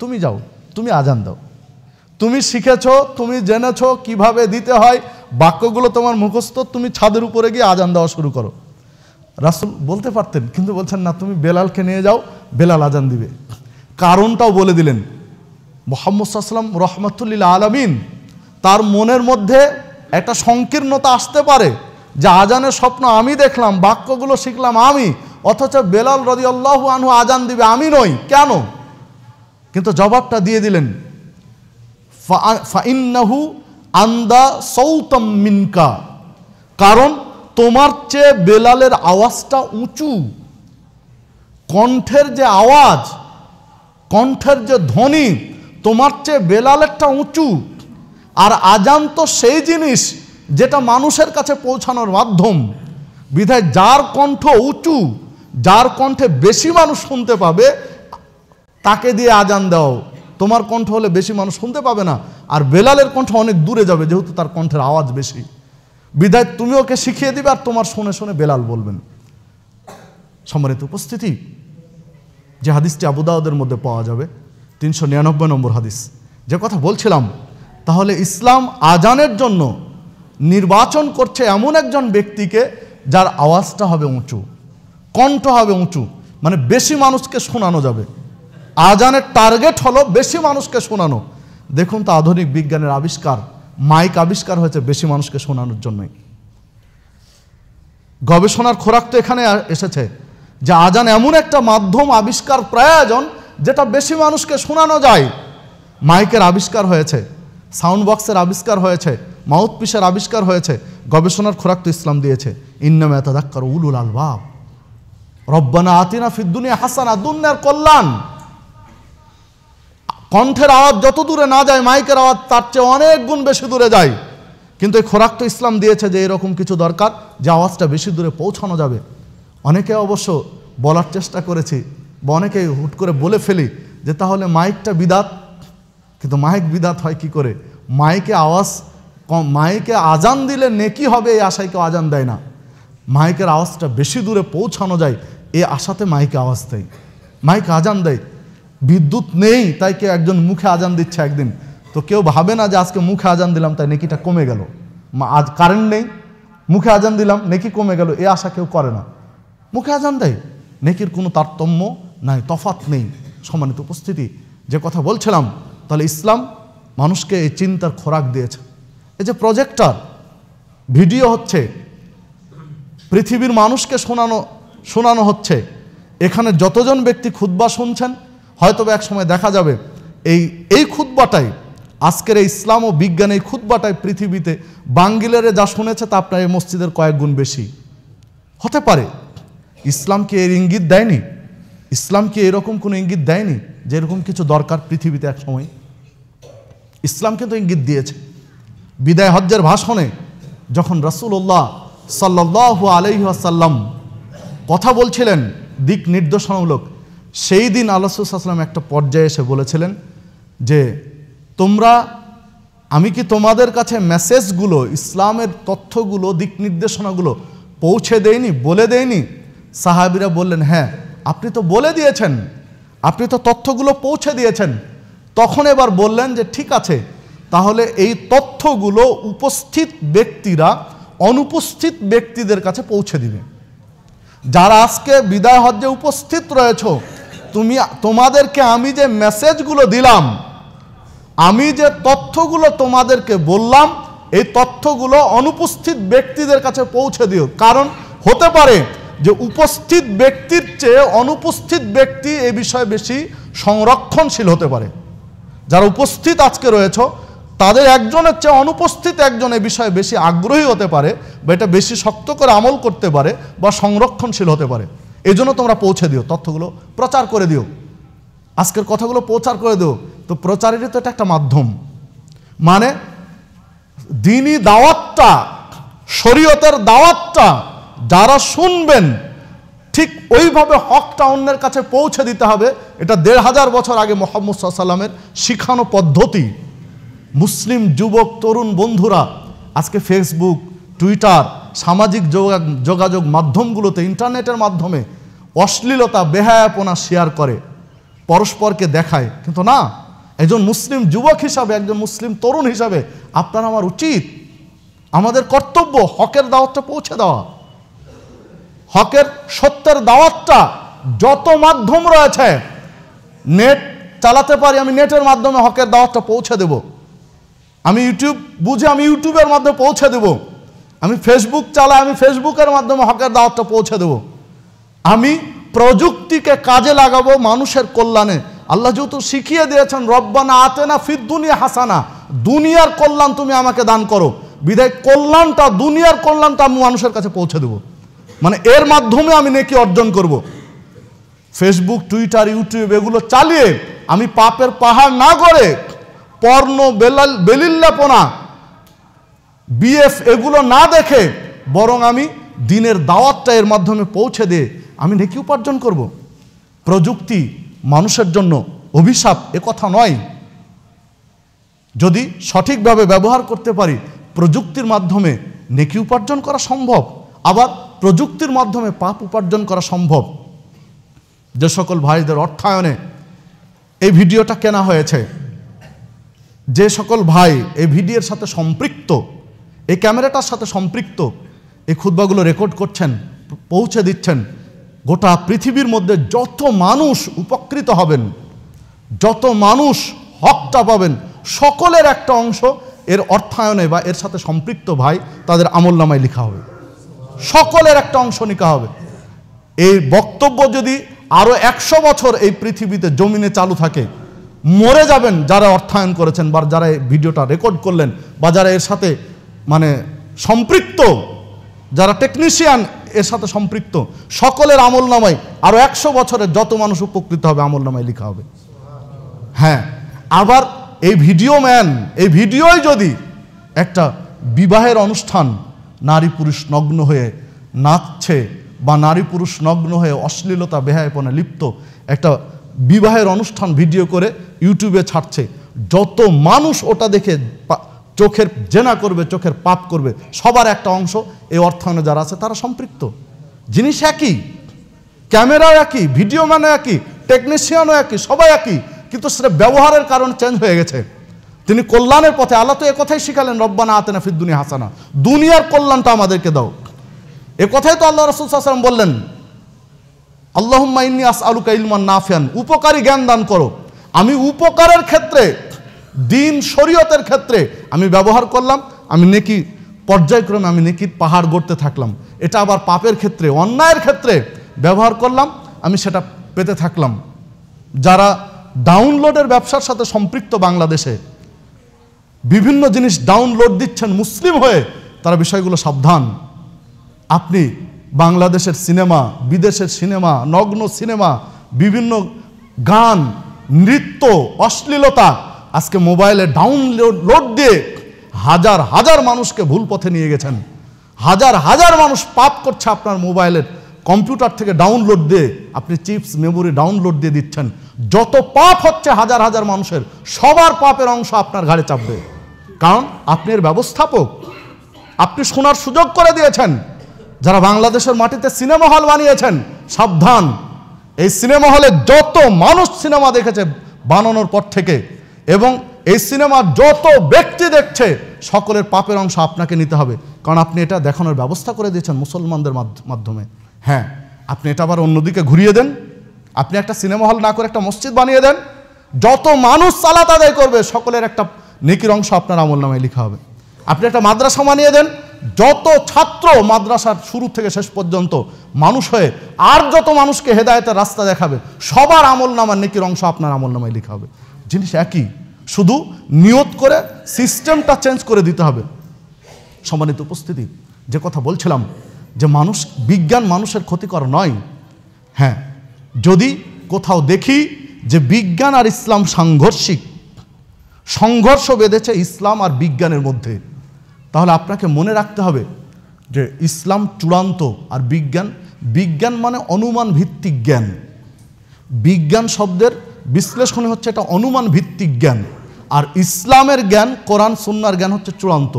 তুমি যাও তুমি আজান দাও তুমি শিখেছ তুমি জেনেছ কিভাবে দিতে হয় বাক্যগুলো তোমার মুখস্থ তুমি ছাদের উপরে গিয়ে আজান দেওয়া শুরু করো রাসুল বলতে পারতেন কিন্তু বলছেন না তুমি বেলালকে নিয়ে যাও বেলাল আজান দিবে কারণটাও বলে দিলেন মোহাম্মদ সাল্লাম রহমতুল্লিল আলমিন তার মনের মধ্যে একটা সংকীর্ণতা আসতে পারে যে আজানের স্বপ্ন আমি দেখলাম বাক্যগুলো শিখলাম আমি অথচ বেলাল রদি আল্লাহ আনহু আজান দিবে আমি নই কেন কিন্তু জবাবটা দিয়ে দিলেন ফাইন্নাহু আন্দা সৌতম মিনকা কারণ তোমার চেয়ে বেলালের আওয়াজটা উঁচু কণ্ঠের যে আওয়াজ কণ্ঠের যে ধ্বনি তোমার চেয়ে বেলালেরটা উঁচু আর আজান তো সেই জিনিস যেটা মানুষের কাছে পৌঁছানোর মাধ্যম বিধায় যার কণ্ঠ উঁচু যার কণ্ঠে বেশি মানুষ শুনতে পাবে তাকে দিয়ে আজান দাও তোমার কণ্ঠ হলে বেশি মানুষ শুনতে পাবে না আর বেলালের কণ্ঠ অনেক দূরে যাবে যেহেতু তার কণ্ঠের আওয়াজ বেশি বিদায় তুমি ওকে শিখিয়ে দিবে আর তোমার শুনে শুনে বেলাল বলবেন সম্মানিত উপস্থিতি যে হাদিসটি আবুদাউদের মধ্যে পাওয়া যাবে তিনশো নিরানব্বই নম্বর হাদিস যে কথা বলছিলাম তাহলে ইসলাম আজানের জন্য নির্বাচন করছে এমন একজন ব্যক্তিকে যার আওয়াজটা হবে উঁচু কণ্ঠ হবে উঁচু মানে বেশি মানুষকে শোনানো যাবে আজানের টার্গেট হলো বেশি মানুষকে শোনানো দেখুন তো আধুনিক বিজ্ঞানের আবিষ্কার মাইক আবিষ্কার হয়েছে বেশি মানুষকে শোনানোর জন্যই গবেষণার খোরাক তো এখানে এসেছে যে আজান এমন একটা মাধ্যম আবিষ্কার প্রয়োজন যেটা বেশি মানুষকে শোনানো যায় মাইকের আবিষ্কার হয়েছে সাউন্ড বক্সের আবিষ্কার হয়েছে মাউথ পিসের আবিষ্কার হয়েছে গবেষণার খোরাক তো ইসলাম দিয়েছে ইন্নামে তাদাক্কার উলুল আলবাব রব্বানা আতিনা ফিদ্দুনিয়া হাসানা দুনিয়ার কল্যাণ কণ্ঠের আওয়াজ যত দূরে না যায় মাইকের আওয়াজ তার চেয়ে অনেক গুণ বেশি দূরে যায় কিন্তু এই খোরাক তো ইসলাম দিয়েছে যে এরকম কিছু দরকার যে আওয়াজটা বেশি দূরে পৌঁছানো যাবে অনেকে অবশ্য বলার চেষ্টা করেছি বা অনেকে হুট করে বলে ফেলি যে তাহলে মাইকটা বিদাত কিন্তু মাইক বিদাত হয় কি করে মাইকে আওয়াজ মাইকে আজান দিলে নেকি হবে এই আশায় কেউ আজান দেয় না মাইকের আওয়াজটা বেশি দূরে পৌঁছানো যায় এ আশাতে মাইকে আওয়াজ দেয় মাইক আজান দেয় বিদ্যুৎ নেই তাই কেউ একজন মুখে আজান দিচ্ছে একদিন তো কেউ ভাবে না যে আজকে মুখে আজান দিলাম তাই নেকিটা কমে গেল মা আজ কারেন্ট নেই মুখে আজান দিলাম নেকি কমে গেল এ আশা কেউ করে না মুখে আজান দেয় নেকির কোনো তারতম্য নাই তফাত নেই সমানিত উপস্থিতি যে কথা বলছিলাম তাহলে ইসলাম মানুষকে এই চিন্তার খোরাক দিয়েছে এই যে প্রজেক্টার ভিডিও হচ্ছে পৃথিবীর মানুষকে শোনানো শোনানো হচ্ছে এখানে যতজন ব্যক্তি খুদ্া শুনছেন হয়তো এক সময় দেখা যাবে এই এই খুদ্বাটাই আজকের এই ইসলাম ও বিজ্ঞান এই খুদ্বাটাই পৃথিবীতে বাঙ্গিলেরে যা শুনেছে তা আপনার এই মসজিদের কয়েক গুণ বেশি হতে পারে ইসলাম কি এর ইঙ্গিত দেয়নি ইসলাম কি এরকম কোনো ইঙ্গিত দেয়নি যে এরকম কিছু দরকার পৃথিবীতে এক সময় ইসলাম কিন্তু ইঙ্গিত দিয়েছে বিদায় হজ্জের ভাষণে যখন রাসুল্লাহ সাল্লাহ আলহ্লাম কথা বলছিলেন দিক নির্দেশনামূলক সেই দিন আল্লাহাম একটা পর্যায়ে এসে বলেছিলেন যে তোমরা আমি কি তোমাদের কাছে মেসেজগুলো ইসলামের তথ্যগুলো দিক নির্দেশনাগুলো পৌঁছে দেয়নি বলে দেয়নি সাহাবিরা বললেন হ্যাঁ আপনি তো বলে দিয়েছেন আপনি তো তথ্যগুলো পৌঁছে দিয়েছেন তখন এবার বললেন যে ঠিক আছে তাহলে এই তথ্যগুলো উপস্থিত ব্যক্তিরা অনুপস্থিত ব্যক্তিদের কাছে পৌঁছে দিবে যারা আজকে বিদায় হজ্জে উপস্থিত রয়েছে তুমি তোমাদেরকে আমি যে মেসেজগুলো দিলাম আমি যে তথ্যগুলো তোমাদেরকে বললাম এই তথ্যগুলো অনুপস্থিত ব্যক্তিদের কাছে পৌঁছে দিও কারণ হতে পারে যে উপস্থিত ব্যক্তির চেয়ে অনুপস্থিত ব্যক্তি এ বিষয়ে বেশি সংরক্ষণশীল হতে পারে যারা উপস্থিত আজকে রয়েছ তাদের একজনের চেয়ে অনুপস্থিত একজন এ বিষয়ে বেশি আগ্রহী হতে পারে বা এটা বেশি শক্ত করে আমল করতে পারে বা সংরক্ষণশীল হতে পারে এই জন্য তোমরা পৌঁছে দিও তথ্যগুলো প্রচার করে দিও আজকের কথাগুলো প্রচার করে দিও তো প্রচারেরই তো এটা একটা মাধ্যম মানে দিনই দাওয়াতটা শরীয়তের দাওয়াতটা যারা শুনবেন ঠিক ওইভাবে হকটা অন্যের কাছে পৌঁছে দিতে হবে এটা দেড় হাজার বছর আগে মোহাম্মদ সাল্লামের শিখানো পদ্ধতি মুসলিম যুবক তরুণ বন্ধুরা আজকে ফেসবুক টুইটার সামাজিক যোগাযোগ মাধ্যমগুলোতে ইন্টারনেটের মাধ্যমে অশ্লীলতা বেহায়াপনা শেয়ার করে পরস্পরকে দেখায় কিন্তু না একজন মুসলিম যুবক হিসাবে একজন মুসলিম তরুণ হিসাবে আপনার আমার উচিত আমাদের কর্তব্য হকের দাওয়াতটা পৌঁছে দেওয়া হকের সত্যের দাওয়াতটা যত মাধ্যম রয়েছে নেট চালাতে পারি আমি নেটের মাধ্যমে হকের দাওয়াতটা পৌঁছে দেব আমি ইউটিউব বুঝে আমি ইউটিউবের মাধ্যমে পৌঁছে দেবো আমি ফেসবুক চালাই আমি ফেসবুকের মাধ্যমে হকের দাওয়াতটা পৌঁছে দেব আমি প্রযুক্তিকে কাজে লাগাবো মানুষের কল্যাণে আল্লাহ যেহেতু শিখিয়ে দিয়েছেন রব্বানা আতেনা দুনিয়া হাসানা দুনিয়ার কল্যাণ তুমি আমাকে দান করো বিদায় কল্যাণটা দুনিয়ার কল্যাণটা আমি মানুষের কাছে পৌঁছে দেব মানে এর মাধ্যমে আমি নেকি অর্জন করব। ফেসবুক টুইটার ইউটিউব এগুলো চালিয়ে আমি পাপের পাহাড় না করে পর্ণ বেলাল বেলিল্লাপনা বিএফ এগুলো না দেখে বরং আমি দিনের দাওয়াতটা এর মাধ্যমে পৌঁছে দিয়ে আমি নেকি উপার্জন করব। প্রযুক্তি মানুষের জন্য অভিশাপ এ কথা নয় যদি সঠিকভাবে ব্যবহার করতে পারি প্রযুক্তির মাধ্যমে নেকি উপার্জন করা সম্ভব আবার প্রযুক্তির মাধ্যমে পাপ উপার্জন করা সম্ভব যে সকল ভাইদের অর্থায়নে এই ভিডিওটা কেনা হয়েছে যে সকল ভাই এই ভিডিওর সাথে সম্পৃক্ত এই ক্যামেরাটার সাথে সম্পৃক্ত এই ক্ষুদ্রগুলো রেকর্ড করছেন পৌঁছে দিচ্ছেন গোটা পৃথিবীর মধ্যে যত মানুষ উপকৃত হবেন যত মানুষ হকটা পাবেন সকলের একটা অংশ এর অর্থায়নে বা এর সাথে সম্পৃক্ত ভাই তাদের আমল নামায় লেখা হবে সকলের একটা অংশ নিকা হবে এই বক্তব্য যদি আরও একশো বছর এই পৃথিবীতে জমিনে চালু থাকে মরে যাবেন যারা অর্থায়ন করেছেন বা যারা ভিডিওটা রেকর্ড করলেন বা যারা এর সাথে মানে সম্পৃক্ত যারা টেকনিশিয়ান এর সাথে সম্পৃক্ত সকলের আমল নামায় আরও একশো বছরের যত মানুষ উপকৃত হবে আমল নামায় লেখা হবে হ্যাঁ আবার এই ভিডিও ম্যান এই ভিডিওই যদি একটা বিবাহের অনুষ্ঠান নারী পুরুষ নগ্ন হয়ে নাচছে বা নারী পুরুষ নগ্ন হয়ে অশ্লীলতা বেহায়পনে লিপ্ত একটা বিবাহের অনুষ্ঠান ভিডিও করে ইউটিউবে ছাড়ছে যত মানুষ ওটা দেখে চোখের জেনা করবে চোখের পাপ করবে সবার একটা অংশ এই অর্থায়নে যারা আছে তারা সম্পৃক্ত জিনিস একই ক্যামেরাও একই ভিডিও মানে একই টেকনিশিয়ানও একই সবাই একই কিন্তু সেটা ব্যবহারের কারণ চেঞ্জ হয়ে গেছে তিনি কল্যাণের পথে আল্লাহ তো একথাই শিখালেন রব্বানা আতেনা ফিদ্দুনি হাসানা দুনিয়ার কল্যাণটা আমাদেরকে দাও এ কথাই তো আল্লাহ রসুল সাল্লাম বললেন আল্লাহ ইন্নি আস আলুকা ইলমান নাফিয়ান উপকারী জ্ঞান দান করো আমি উপকারের ক্ষেত্রে দিন শরীয়তের ক্ষেত্রে আমি ব্যবহার করলাম আমি নেকি পর্যায়ক্রমে আমি নেকি পাহাড় গড়তে থাকলাম এটা আবার পাপের ক্ষেত্রে অন্যায়ের ক্ষেত্রে ব্যবহার করলাম আমি সেটা পেতে থাকলাম যারা ডাউনলোডের ব্যবসার সাথে সম্পৃক্ত বাংলাদেশে বিভিন্ন জিনিস ডাউনলোড দিচ্ছেন মুসলিম হয়ে তারা বিষয়গুলো সাবধান আপনি বাংলাদেশের সিনেমা বিদেশের সিনেমা নগ্ন সিনেমা বিভিন্ন গান নৃত্য অশ্লীলতা আজকে মোবাইলে ডাউনলোড লোড দিয়ে হাজার হাজার মানুষকে ভুল পথে নিয়ে গেছেন হাজার হাজার মানুষ পাপ করছে আপনার মোবাইলের কম্পিউটার থেকে ডাউনলোড দিয়ে আপনি চিপস মেমোরি ডাউনলোড দিয়ে দিচ্ছেন যত পাপ হচ্ছে হাজার হাজার মানুষের সবার পাপের অংশ আপনার ঘাড়ে চাপবে কারণ আপনি এর ব্যবস্থাপক আপনি শোনার সুযোগ করে দিয়েছেন যারা বাংলাদেশের মাটিতে সিনেমা হল বানিয়েছেন সাবধান এই সিনেমা হলে যত মানুষ সিনেমা দেখেছে বানানোর পর থেকে এবং এই সিনেমা যত ব্যক্তি দেখছে সকলের পাপের অংশ আপনাকে নিতে হবে কারণ আপনি এটা দেখানোর ব্যবস্থা করে দিয়েছেন মুসলমানদের মাধ্যমে হ্যাঁ আপনি এটা আবার অন্যদিকে ঘুরিয়ে দেন আপনি একটা সিনেমা হল না করে একটা মসজিদ বানিয়ে দেন যত মানুষ চালাত আদায় করবে সকলের একটা নেকির অংশ আপনার আমল নামে লেখা হবে আপনি একটা মাদ্রাসা বানিয়ে দেন যত ছাত্র মাদ্রাসার শুরু থেকে শেষ পর্যন্ত মানুষ হয়ে আর যত মানুষকে হেদায়তের রাস্তা দেখাবে সবার আমল নামার নেকির অংশ আপনার আমল নামায় লেখা হবে জিনিস একই শুধু নিয়ত করে সিস্টেমটা চেঞ্জ করে দিতে হবে সম্মানিত উপস্থিতি যে কথা বলছিলাম যে মানুষ বিজ্ঞান মানুষের ক্ষতিকর নয় হ্যাঁ যদি কোথাও দেখি যে বিজ্ঞান আর ইসলাম সাংঘর্ষিক সংঘর্ষ বেঁধেছে ইসলাম আর বিজ্ঞানের মধ্যে তাহলে আপনাকে মনে রাখতে হবে যে ইসলাম চূড়ান্ত আর বিজ্ঞান বিজ্ঞান মানে অনুমান ভিত্তিক জ্ঞান বিজ্ঞান শব্দের বিশ্লেষণে হচ্ছে এটা অনুমান ভিত্তিক জ্ঞান আর ইসলামের জ্ঞান কোরআন সন্ন্যার জ্ঞান হচ্ছে চূড়ান্ত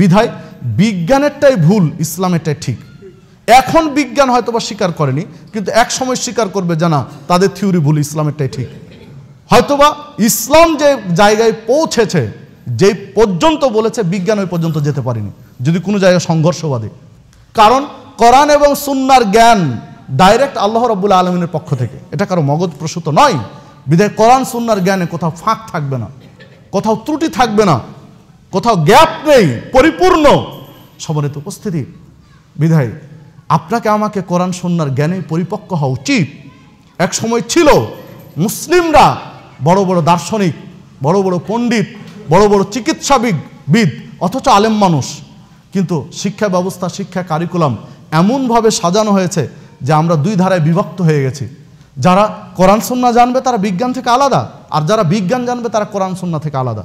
বিধায় বিজ্ঞানেরটাই ভুল ইসলামেরটাই ঠিক এখন বিজ্ঞান হয়তো বা স্বীকার করেনি কিন্তু এক সময় স্বীকার করবে জানা তাদের থিওরি ভুল ইসলামেরটাই ঠিক হয়তোবা ইসলাম যে জায়গায় পৌঁছেছে যে পর্যন্ত বলেছে বিজ্ঞান ওই পর্যন্ত যেতে পারেনি যদি কোনো জায়গায় সংঘর্ষবাদী কারণ কোরআন এবং সুন্নার জ্ঞান ডাইরেক্ট আল্লাহ রবুল্লা আলমিনের পক্ষ থেকে এটা কারো মগজ প্রসূত নয় বিদায় কোরআন সুন্নার জ্ঞানে কোথাও ফাঁক থাকবে না কোথাও ত্রুটি থাকবে না কোথাও গ্যাপ নেই পরিপূর্ণ সবরে তো উপস্থিতি বিধায় আপনাকে আমাকে কোরআন সন্ন্যার জ্ঞানে পরিপক্ক হওয়া উচিত এক সময় ছিল মুসলিমরা বড় বড় দার্শনিক বড় বড় পণ্ডিত বড় বড় চিকিৎসাবিদ বিদ অথচ আলেম মানুষ কিন্তু শিক্ষা ব্যবস্থা শিক্ষা কারিকুলাম এমনভাবে সাজানো হয়েছে যে আমরা দুই ধারায় বিভক্ত হয়ে গেছি যারা কোরআন সন্না জানবে তারা বিজ্ঞান থেকে আলাদা আর যারা বিজ্ঞান জানবে তারা কোরআন সন্না থেকে আলাদা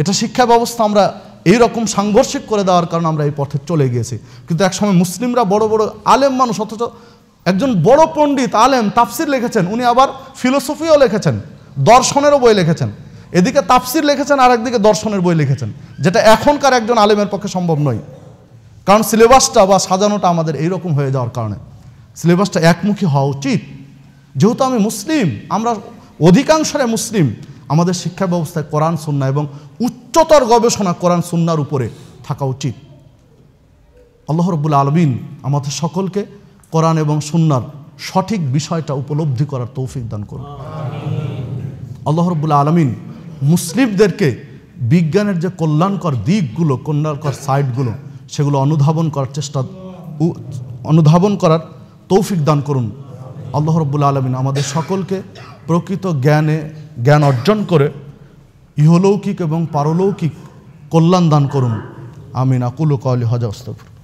এটা শিক্ষা ব্যবস্থা আমরা এই রকম সাংঘর্ষিক করে দেওয়ার কারণে আমরা এই পথে চলে গিয়েছি কিন্তু একসময় মুসলিমরা বড় বড় আলেম মানুষ অথচ একজন বড় পণ্ডিত আলেম তাফসির লিখেছেন উনি আবার ফিলোসফিও লিখেছেন দর্শনেরও বই লিখেছেন এদিকে তাফসির লিখেছেন আর একদিকে দর্শনের বই লিখেছেন যেটা এখনকার একজন আলেমের পক্ষে সম্ভব নয় কারণ সিলেবাসটা বা সাজানোটা আমাদের এইরকম হয়ে যাওয়ার কারণে সিলেবাসটা একমুখী হওয়া উচিত যেহেতু আমি মুসলিম আমরা অধিকাংশরে মুসলিম আমাদের শিক্ষা ব্যবস্থায় কোরআন সুন্না এবং উচ্চতর গবেষণা কোরআন সুন্নার উপরে থাকা উচিত আল্লাহ রব্বুল আলমিন আমাদের সকলকে কোরআন এবং সুন্নার সঠিক বিষয়টা উপলব্ধি করার তৌফিক দান করুন আল্লাহ রব্বুল আলমিন মুসলিমদেরকে বিজ্ঞানের যে কল্যাণকর দিকগুলো কল্যাণকর সাইডগুলো সেগুলো অনুধাবন করার চেষ্টা অনুধাবন করার তৌফিক দান করুন আল্লাহ রব্বুল আলমিন আমাদের সকলকে প্রকৃত জ্ঞানে জ্ঞান অর্জন করে ইহলৌকিক এবং পারলৌকিক কল্যাণ দান করুন আমিন আকুল কাউলি হজা